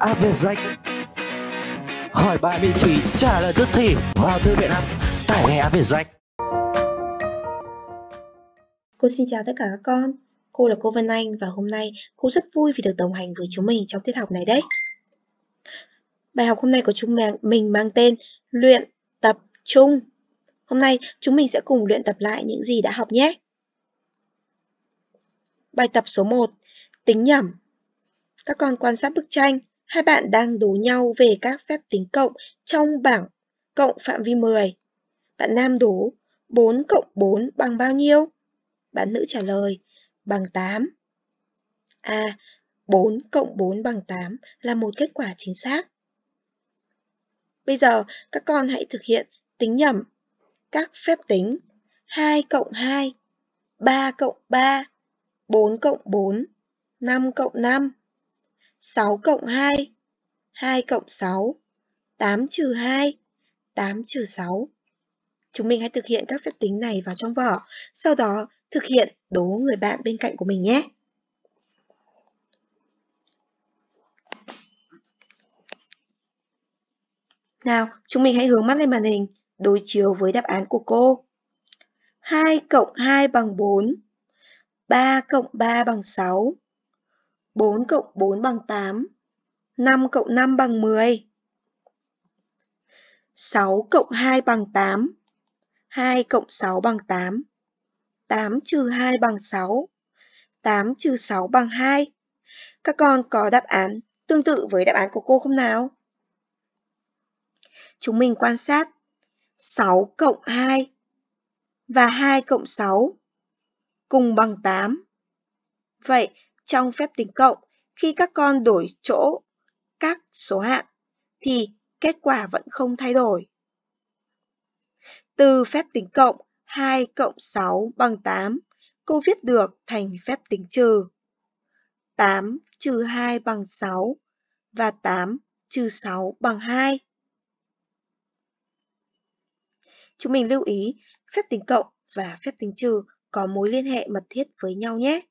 app Việt Danh Hỏi bài miễn phí, trả lời tức thì vào thư viện app, tải ngay app Việt Danh Cô xin chào tất cả các con Cô là cô Vân Anh và hôm nay cô rất vui vì được đồng hành với chúng mình trong tiết học này đấy Bài học hôm nay của chúng mình mang tên Luyện tập trung Hôm nay chúng mình sẽ cùng luyện tập lại những gì đã học nhé Bài tập số 1 Tính nhẩm các con quan sát bức tranh, Hai bạn đang đố nhau về các phép tính cộng trong bảng cộng phạm vi 10. Bạn nam đố 4 cộng 4 bằng bao nhiêu? Bạn nữ trả lời bằng 8. À, 4 cộng 4 bằng 8 là một kết quả chính xác. Bây giờ các con hãy thực hiện tính nhẩm các phép tính 2 cộng 2, 3 cộng 3, 4 cộng 4, 5 cộng 5. 6 cộng 2, 2 cộng 6, 8 trừ 2, 8 trừ 6. Chúng mình hãy thực hiện các phép tính này vào trong vỏ, sau đó thực hiện đố người bạn bên cạnh của mình nhé. Nào, chúng mình hãy hướng mắt lên màn hình, đối chiếu với đáp án của cô. 2 cộng 2 bằng 4, 3 cộng 3 bằng 6, 4 cộng 4 bằng 8. 5 cộng 5 bằng 10. 6 cộng 2 bằng 8. 2 cộng 6 bằng 8. 8 trừ 2 bằng 6. 8 trừ 6 bằng 2. Các con có đáp án tương tự với đáp án của cô không nào? Chúng mình quan sát 6 cộng 2 và 2 cộng 6 cùng bằng 8. Vậy trong phép tính cộng khi các con đổi chỗ các số hạng thì kết quả vẫn không thay đổi. Từ phép tính cộng 2 cộng 6 bằng 8, cô viết được thành phép tính trừ. 8 trừ 2 bằng 6 và 8 trừ 6 bằng 2. Chúng mình lưu ý phép tính cộng và phép tính trừ có mối liên hệ mật thiết với nhau nhé.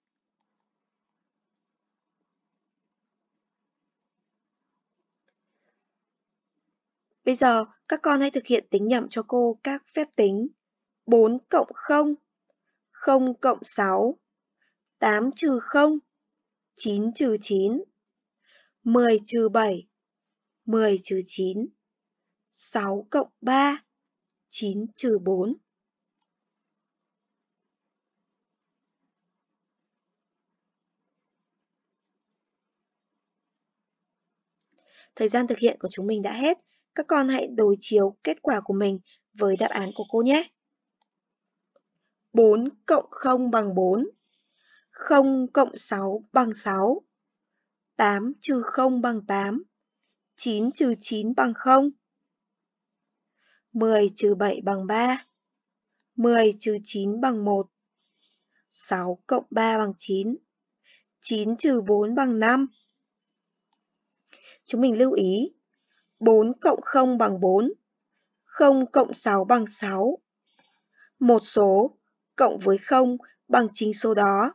Bây giờ, các con hãy thực hiện tính nhẩm cho cô các phép tính. 4 cộng 0, 0 cộng 6, 8 trừ 0, 9 trừ 9, 10 trừ 7, 10 trừ 9, 6 cộng 3, 9 trừ 4. Thời gian thực hiện của chúng mình đã hết. Các con hãy đối chiếu kết quả của mình với đáp án của cô nhé. 4 cộng 0 bằng 4 0 cộng 6 bằng 6 8 trừ 0 bằng 8 9 trừ 9 bằng 0 10 trừ 7 bằng 3 10 trừ 9 bằng 1 6 cộng 3 bằng 9 9 trừ 4 bằng 5 Chúng mình lưu ý 4 cộng 0 bằng 4, 0 cộng 6 bằng 6. Một số cộng với 0 bằng chính số đó.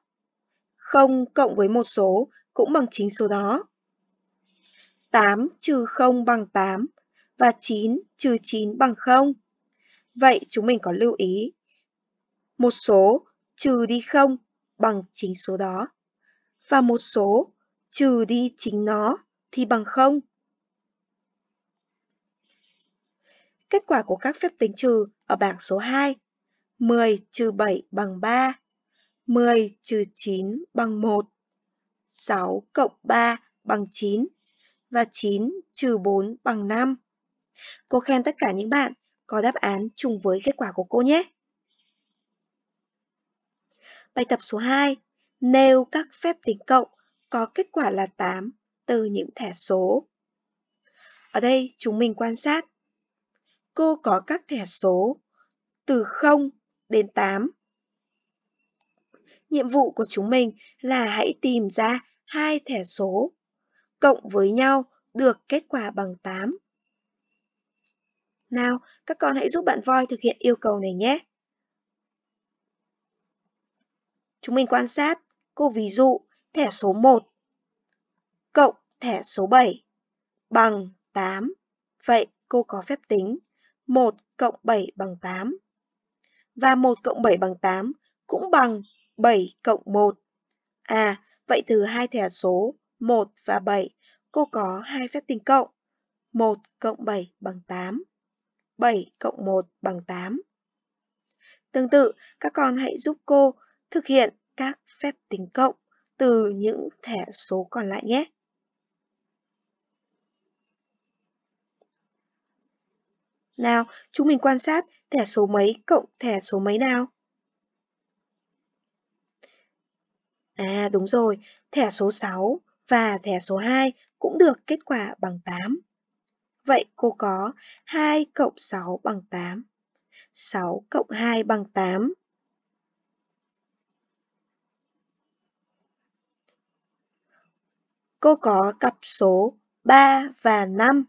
0 cộng với một số cũng bằng chính số đó. 8 trừ 0 bằng 8 và 9 trừ 9 bằng 0. Vậy chúng mình có lưu ý. Một số trừ đi 0 bằng chính số đó. Và một số trừ đi chính nó thì bằng 0. kết quả của các phép tính trừ ở bảng số 2. 10 trừ 7 bằng 3, 10 trừ 9 bằng 1, 6 cộng 3 bằng 9 và 9 trừ 4 bằng 5. Cô khen tất cả những bạn có đáp án trùng với kết quả của cô nhé. Bài tập số 2. Nêu các phép tính cộng có kết quả là 8 từ những thẻ số. Ở đây chúng mình quan sát cô có các thẻ số từ 0 đến 8. Nhiệm vụ của chúng mình là hãy tìm ra hai thẻ số cộng với nhau được kết quả bằng 8. Nào, các con hãy giúp bạn voi thực hiện yêu cầu này nhé. Chúng mình quan sát, cô ví dụ thẻ số 1 cộng thẻ số 7 bằng 8. Vậy cô có phép tính 1 cộng 7 bằng 8. Và 1 cộng 7 bằng 8 cũng bằng 7 cộng 1. À, vậy từ hai thẻ số 1 và 7, cô có hai phép tính cộng. 1 cộng 7 bằng 8. 7 cộng 1 bằng 8. Tương tự, các con hãy giúp cô thực hiện các phép tính cộng từ những thẻ số còn lại nhé. Nào, chúng mình quan sát thẻ số mấy cộng thẻ số mấy nào. À đúng rồi, thẻ số 6 và thẻ số 2 cũng được kết quả bằng 8. Vậy cô có 2 cộng 6 bằng 8. 6 cộng 2 bằng 8. Cô có cặp số 3 và 5.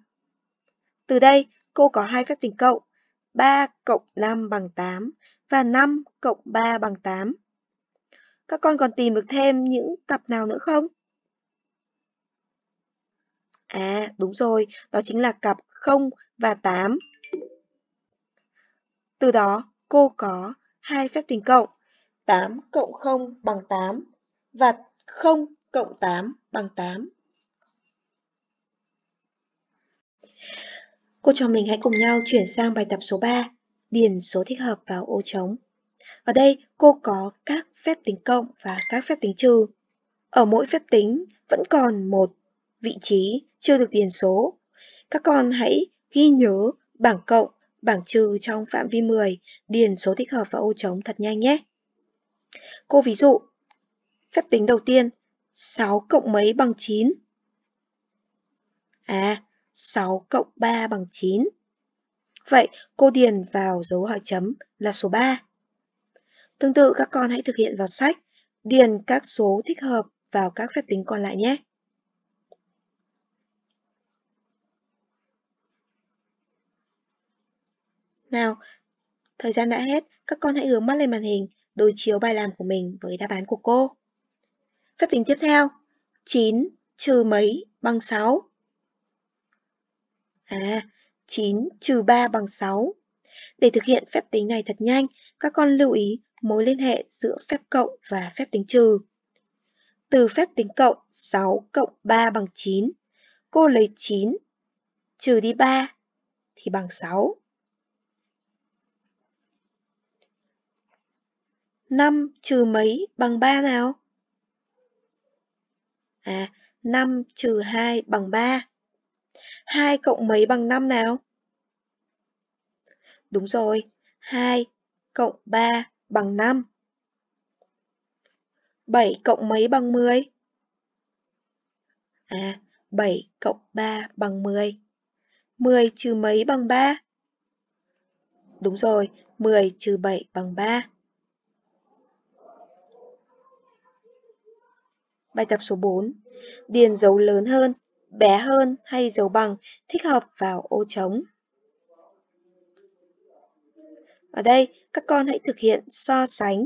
Từ đây, cô có hai phép tính cộng, 3 cộng 5 bằng 8 và 5 cộng 3 bằng 8. Các con còn tìm được thêm những cặp nào nữa không? À, đúng rồi, đó chính là cặp 0 và 8. Từ đó, cô có hai phép tính cộng, 8 cộng 0 bằng 8 và 0 cộng 8 bằng 8. Cô trò mình hãy cùng nhau chuyển sang bài tập số 3, điền số thích hợp vào ô trống. Ở đây cô có các phép tính cộng và các phép tính trừ. Ở mỗi phép tính vẫn còn một vị trí chưa được điền số. Các con hãy ghi nhớ bảng cộng, bảng trừ trong phạm vi 10, điền số thích hợp vào ô trống thật nhanh nhé. Cô ví dụ, phép tính đầu tiên, 6 cộng mấy bằng 9? À, 6 cộng 3 bằng 9. Vậy cô điền vào dấu hỏi chấm là số 3. Tương tự các con hãy thực hiện vào sách, điền các số thích hợp vào các phép tính còn lại nhé. Nào, thời gian đã hết, các con hãy hướng mắt lên màn hình, đối chiếu bài làm của mình với đáp án của cô. Phép tính tiếp theo, 9 trừ mấy bằng 6. À, 9 trừ 3 bằng 6. Để thực hiện phép tính này thật nhanh, các con lưu ý mối liên hệ giữa phép cộng và phép tính trừ. Từ phép tính cộng 6 cộng 3 bằng 9, cô lấy 9 trừ đi 3 thì bằng 6. 5 trừ mấy bằng 3 nào? À, 5 trừ 2 bằng 3. 2 cộng mấy bằng 5 nào? Đúng rồi, 2 cộng 3 bằng 5. 7 cộng mấy bằng 10? À, 7 cộng 3 bằng 10. 10 trừ mấy bằng 3? Đúng rồi, 10 trừ 7 bằng 3. Bài tập số 4. Điền dấu lớn hơn bé hơn hay dầu bằng thích hợp vào ô trống. Ở đây, các con hãy thực hiện so sánh.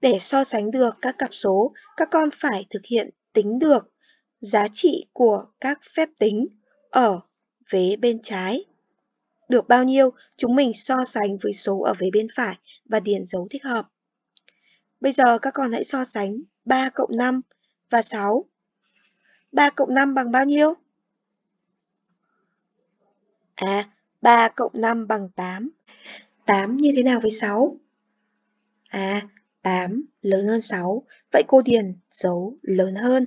Để so sánh được các cặp số, các con phải thực hiện tính được giá trị của các phép tính ở vế bên trái. Được bao nhiêu, chúng mình so sánh với số ở vế bên phải và điền dấu thích hợp. Bây giờ các con hãy so sánh 3 cộng 5 và 6 3 cộng 5 bằng bao nhiêu? À, 3 cộng 5 bằng 8. 8 như thế nào với 6? À, 8 lớn hơn 6. Vậy cô điền dấu lớn hơn.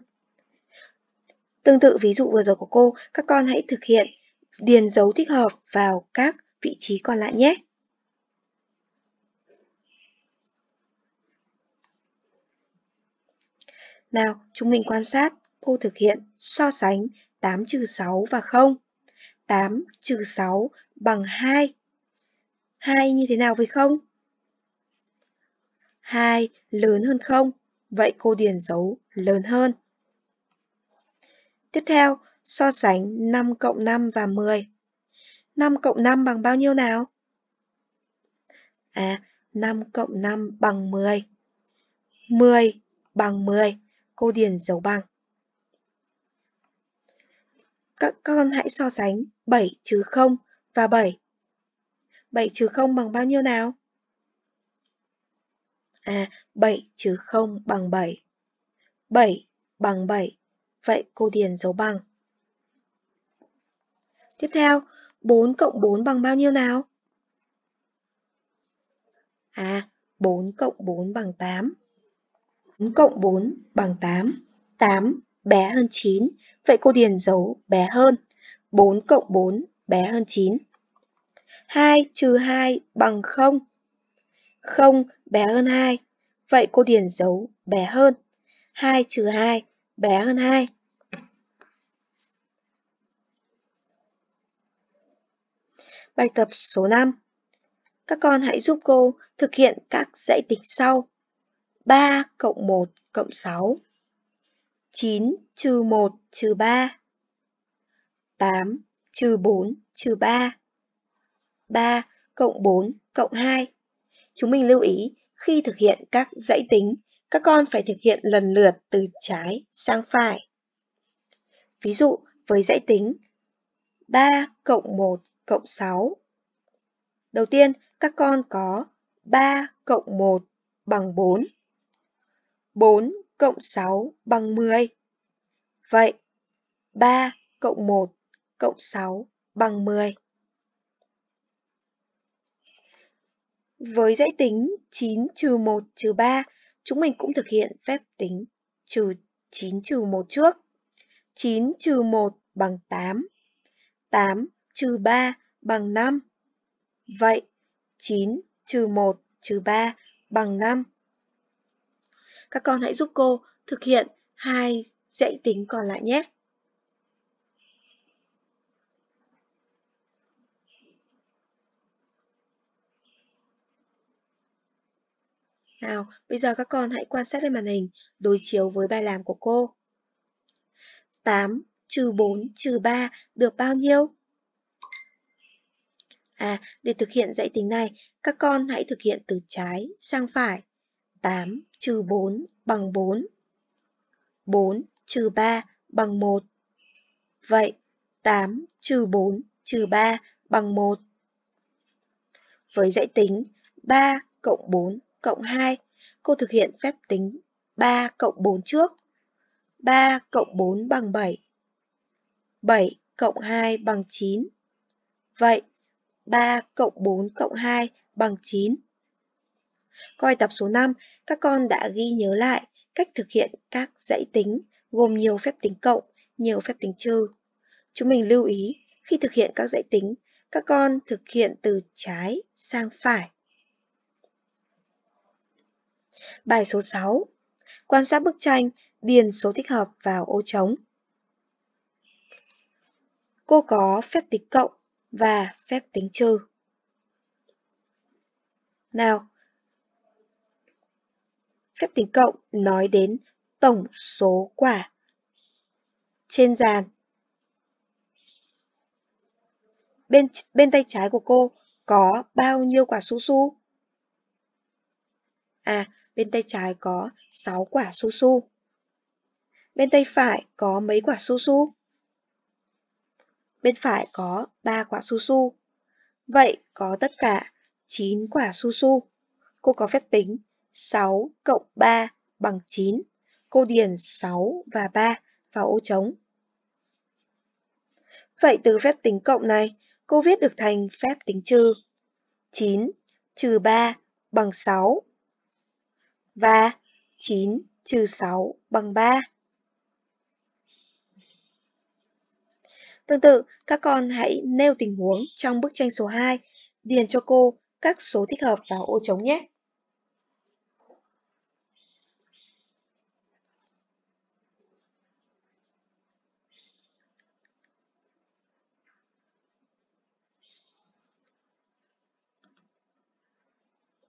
Tương tự ví dụ vừa rồi của cô, các con hãy thực hiện điền dấu thích hợp vào các vị trí còn lại nhé. Nào, chúng mình quan sát cô thực hiện so sánh 8 trừ 6 và 0. 8 trừ 6 bằng 2. 2 như thế nào với 0? 2 lớn hơn 0, vậy cô điền dấu lớn hơn. Tiếp theo, so sánh 5 cộng 5 và 10. 5 cộng 5 bằng bao nhiêu nào? À, 5 cộng 5 bằng 10. 10 bằng 10, cô điền dấu bằng. Các con hãy so sánh 7 trừ 0 và 7. 7 trừ 0 bằng bao nhiêu nào? À, 7 trừ 0 bằng 7. 7 bằng 7. Vậy cô điền dấu bằng. Tiếp theo, 4 cộng 4 bằng bao nhiêu nào? À, 4 cộng 4 bằng 8. 4 cộng 4 bằng 8. 8 bé hơn 9, vậy cô điền dấu bé hơn. 4 cộng 4 bé hơn 9. 2 trừ 2 bằng 0. 0 bé hơn 2, vậy cô điền dấu bé hơn. 2 trừ 2 bé hơn 2. Bài tập số 5 Các con hãy giúp cô thực hiện các dãy tính sau. 3 cộng 1 cộng 6 9 trừ 1 trừ 3 8 trừ 4 trừ 3 3 cộng 4 cộng 2 Chúng mình lưu ý khi thực hiện các dãy tính, các con phải thực hiện lần lượt từ trái sang phải. Ví dụ với dãy tính 3 cộng 1 cộng 6. Đầu tiên, các con có 3 cộng 1 bằng 4. 4 cộng 6 bằng 10. Vậy, 3 cộng 1 cộng 6 bằng 10. Với dãy tính 9 trừ 1 trừ 3, chúng mình cũng thực hiện phép tính trừ 9 trừ 1 trước. 9 trừ 1 bằng 8. 8 trừ 3 bằng 5. Vậy, 9 trừ 1 trừ 3 bằng 5. Các con hãy giúp cô thực hiện hai dãy tính còn lại nhé. Nào, bây giờ các con hãy quan sát lên màn hình, đối chiếu với bài làm của cô. 8 trừ 4 trừ 3 được bao nhiêu? À, để thực hiện dãy tính này, các con hãy thực hiện từ trái sang phải. 8 trừ 4 bằng 4. 4 trừ 3 bằng 1. Vậy 8 trừ 4 trừ 3 bằng 1. Với dãy tính 3 cộng 4 cộng 2, cô thực hiện phép tính 3 cộng 4 trước. 3 cộng 4 bằng 7. 7 cộng 2 bằng 9. Vậy 3 cộng 4 cộng 2 bằng 9. Coi tập số 5, các con đã ghi nhớ lại cách thực hiện các dãy tính gồm nhiều phép tính cộng, nhiều phép tính trừ. Chúng mình lưu ý, khi thực hiện các dãy tính, các con thực hiện từ trái sang phải. Bài số 6. Quan sát bức tranh, điền số thích hợp vào ô trống. Cô có phép tính cộng và phép tính trừ. Nào, phép tính cộng nói đến tổng số quả trên dàn. Bên, bên tay trái của cô có bao nhiêu quả su su? À, bên tay trái có 6 quả su su. Bên tay phải có mấy quả su su? Bên phải có 3 quả su su. Vậy có tất cả 9 quả su su. Cô có phép tính 6 cộng 3 bằng 9. Cô điền 6 và 3 vào ô trống. Vậy từ phép tính cộng này, cô viết được thành phép tính trừ. 9 trừ 3 bằng 6 và 9 trừ 6 bằng 3. Tương tự, các con hãy nêu tình huống trong bức tranh số 2, điền cho cô các số thích hợp vào ô trống nhé.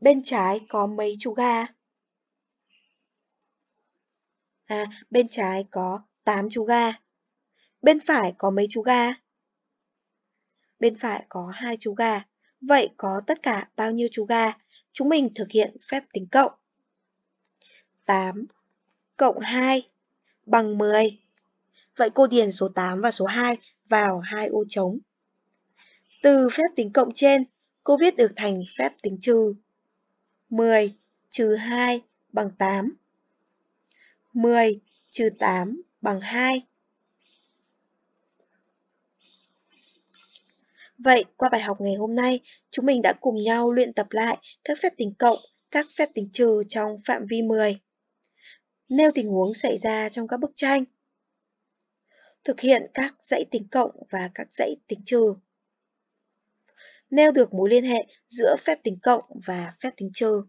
bên trái có mấy chú gà? À, bên trái có 8 chú gà. Bên phải có mấy chú gà? Bên phải có hai chú gà. Vậy có tất cả bao nhiêu chú gà? Chúng mình thực hiện phép tính cộng. 8 cộng 2 bằng 10. Vậy cô điền số 8 và số 2 vào hai ô trống. Từ phép tính cộng trên, cô viết được thành phép tính trừ. 10 trừ 2 bằng 8. 10 trừ 8 bằng 2. Vậy, qua bài học ngày hôm nay, chúng mình đã cùng nhau luyện tập lại các phép tính cộng, các phép tính trừ trong phạm vi 10. Nêu tình huống xảy ra trong các bức tranh. Thực hiện các dãy tính cộng và các dãy tính trừ nêu được mối liên hệ giữa phép tính cộng và phép tính trừ.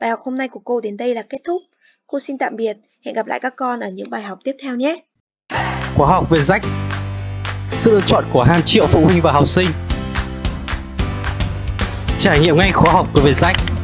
Bài học hôm nay của cô đến đây là kết thúc. Cô xin tạm biệt, hẹn gặp lại các con ở những bài học tiếp theo nhé. Khóa học về rách Sự lựa chọn của hàng triệu phụ huynh và học sinh Trải nghiệm ngay khóa học của Việt Rách